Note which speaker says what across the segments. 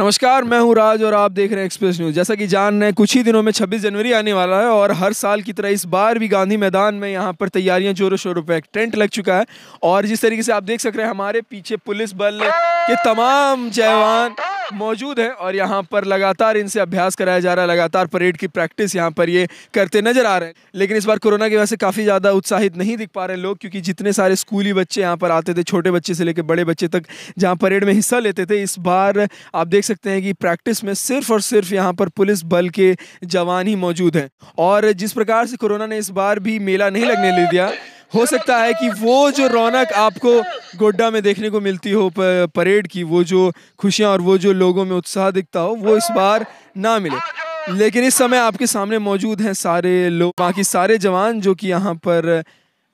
Speaker 1: नमस्कार मैं हूं राज और आप देख रहे हैं एक्सप्रेस न्यूज़ जैसा कि जान रहे कुछ ही दिनों में 26 जनवरी आने वाला है और हर साल की तरह इस बार भी गांधी मैदान में यहां पर तैयारियां जोरों शोरों पर टेंट लग चुका है और जिस तरीके से आप देख सक रहे हैं हमारे पीछे पुलिस बल के तमाम जवान मौजूद है और यहाँ पर लगातार इनसे अभ्यास कराया जा रहा है लगातार परेड की प्रैक्टिस यहाँ पर ये करते नजर आ रहे हैं लेकिन इस बार कोरोना की वजह से काफ़ी ज़्यादा उत्साहित नहीं दिख पा रहे लोग क्योंकि जितने सारे स्कूली बच्चे यहाँ पर आते थे छोटे बच्चे से लेकर बड़े बच्चे तक जहाँ परेड में हिस्सा लेते थे इस बार आप देख सकते हैं कि प्रैक्टिस में सिर्फ और सिर्फ यहाँ पर पुलिस बल के जवान ही मौजूद हैं और जिस प्रकार से कोरोना ने इस बार भी मेला नहीं लगने ले दिया हो सकता है कि वो जो रौनक आपको गोड्डा में देखने को मिलती हो परेड की वो जो खुशियाँ और वो जो लोगों में उत्साह दिखता हो वो इस बार ना मिले लेकिन इस समय आपके सामने मौजूद हैं सारे लोग बाकी सारे जवान जो कि यहाँ पर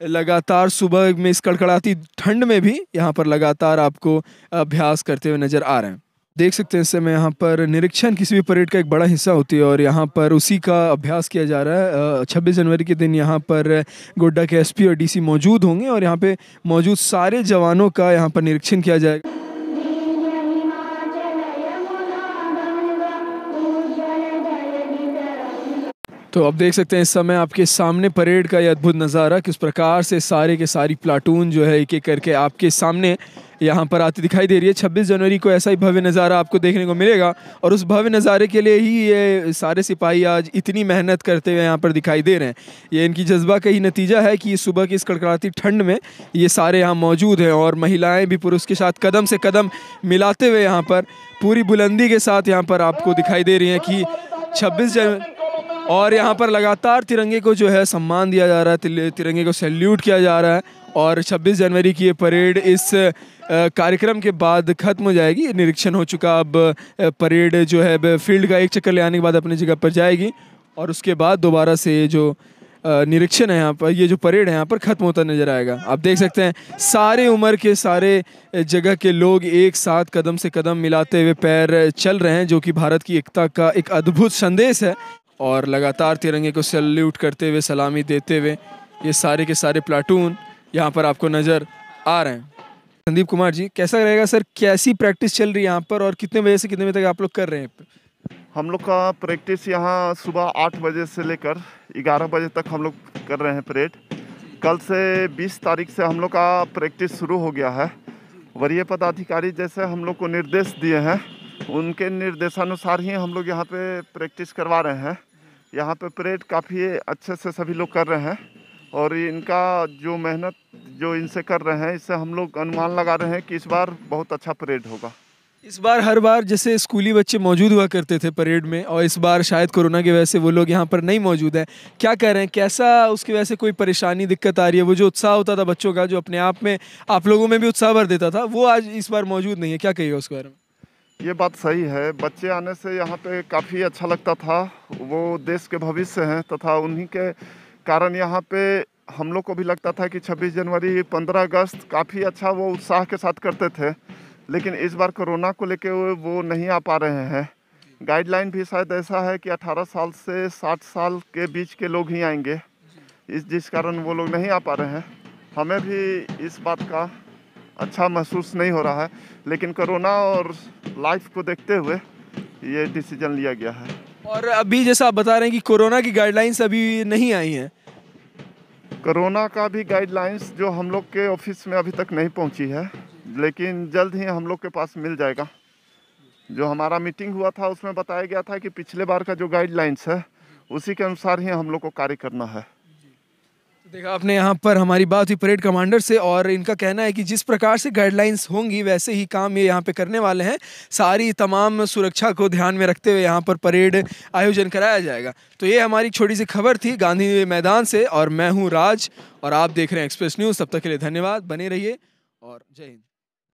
Speaker 1: लगातार सुबह में इस कड़कड़ाती ठंड में भी यहाँ पर लगातार आपको अभ्यास करते हुए नज़र आ रहे हैं देख सकते हैं इस समय यहाँ पर निरीक्षण किसी भी परेड का एक बड़ा हिस्सा होती है और यहाँ पर उसी का अभ्यास किया जा रहा है छब्बीस जनवरी के दिन यहाँ पर गोड्डा के एसपी और डीसी मौजूद होंगे और यहाँ पे मौजूद सारे जवानों का यहाँ पर निरीक्षण किया जाएगा तो आप देख सकते हैं इस समय आपके सामने परेड का यह अद्भुत नज़ारा किस प्रकार से सारे के सारी प्लाटून जो है एक एक करके आपके सामने यहाँ पर आती दिखाई दे रही है छब्बीस जनवरी को ऐसा ही भव्य नज़ारा आपको देखने को मिलेगा और उस भव्य नज़ारे के लिए ही ये सारे सिपाही आज इतनी मेहनत करते हुए यहाँ पर दिखाई दे रहे हैं ये इनकी जज्बा का ही नतीजा है कि सुबह की इस कड़कड़ाती ठंड में ये सारे यहाँ मौजूद हैं और महिलाएँ भी पुरुष के साथ कदम से कदम मिलाते हुए यहाँ पर पूरी बुलंदी के साथ यहाँ पर आपको दिखाई दे रही हैं कि छब्बीस जनवरी और यहाँ पर लगातार तिरंगे को जो है सम्मान दिया जा रहा है तिरंगे को सैल्यूट किया जा रहा है और 26 जनवरी की ये परेड इस कार्यक्रम के बाद खत्म हो जाएगी निरीक्षण हो चुका अब परेड जो है फील्ड का एक चक्कर ले आने के बाद अपनी जगह पर जाएगी और उसके बाद दोबारा से जो निरीक्षण है यहाँ पर ये जो परेड है यहाँ पर ख़त्म होता नज़र आएगा आप देख सकते हैं सारे उम्र के सारे जगह के लोग एक साथ कदम से कदम मिलाते हुए पैर चल रहे हैं जो कि भारत की एकता का एक अद्भुत संदेश है और लगातार तिरंगे को सल्यूट करते हुए सलामी देते हुए ये सारे के सारे प्लाटून यहाँ पर आपको नज़र आ रहे हैं संदीप कुमार जी कैसा रहेगा सर कैसी प्रैक्टिस चल रही है यहाँ पर और
Speaker 2: कितने बजे से कितने बजे तक आप लोग कर रहे हैं हम लोग का प्रैक्टिस यहाँ सुबह आठ बजे से लेकर ग्यारह बजे तक हम लोग कर रहे हैं परेड कल से बीस तारीख से हम लोग का प्रैक्टिस शुरू हो गया है वरीय पदाधिकारी जैसे हम लोग को निर्देश दिए हैं उनके निर्देशानुसार ही हम लोग यहाँ पे प्रैक्टिस करवा रहे हैं यहाँ पे परेड काफ़ी अच्छे से सभी लोग कर रहे हैं और इनका जो मेहनत जो इनसे कर रहे हैं इससे हम लोग अनुमान लगा रहे हैं कि इस बार बहुत अच्छा परेड होगा
Speaker 1: इस बार हर बार जैसे स्कूली बच्चे मौजूद हुआ करते थे परेड में और इस बार शायद कोरोना की वजह से वो लोग यहाँ पर नहीं मौजूद है क्या कह रहे हैं कैसा उसकी वजह से कोई परेशानी दिक्कत आ रही है वो जो उत्साह होता था बच्चों का जो अपने आप में आप लोगों में भी उत्साह भर देता था वो आज इस बार मौजूद नहीं है क्या कहिएगा उसके बारे में
Speaker 2: ये बात सही है बच्चे आने से यहाँ पे काफ़ी अच्छा लगता था वो देश के भविष्य हैं तथा उन्हीं के कारण यहाँ पे हम लोग को भी लगता था कि 26 जनवरी 15 अगस्त काफ़ी अच्छा वो उत्साह के साथ करते थे लेकिन इस बार कोरोना को लेके वो नहीं आ पा रहे हैं गाइडलाइन भी शायद ऐसा है कि 18 साल से 60 साल के बीच के लोग ही आएंगे इस जिस कारण वो लोग नहीं आ पा रहे हैं हमें भी इस बात का अच्छा महसूस नहीं हो रहा है लेकिन कोरोना और लाइफ को देखते हुए ये डिसीजन लिया गया है और अभी जैसा आप बता रहे हैं कि कोरोना की गाइडलाइंस अभी नहीं आई हैं कोरोना का भी गाइडलाइंस जो हम लोग के ऑफिस में अभी तक नहीं पहुंची है लेकिन जल्द ही हम लोग के पास मिल जाएगा जो हमारा मीटिंग हुआ था उसमें बताया गया था कि पिछले बार का जो गाइडलाइंस है उसी के अनुसार ही हम लोग को कार्य करना है
Speaker 1: देखा आपने यहाँ पर हमारी बात हुई परेड कमांडर से और इनका कहना है कि जिस प्रकार से गाइडलाइंस होंगी वैसे ही काम ये यहाँ पे करने वाले हैं सारी तमाम सुरक्षा को ध्यान में रखते हुए यहाँ पर परेड आयोजन कराया जाएगा तो ये हमारी छोटी सी खबर थी गांधी मैदान से और मैं हूँ राज और आप देख रहे हैं एक्सप्रेस न्यूज़ तब तक के लिए धन्यवाद बने रहिए और जय हिंद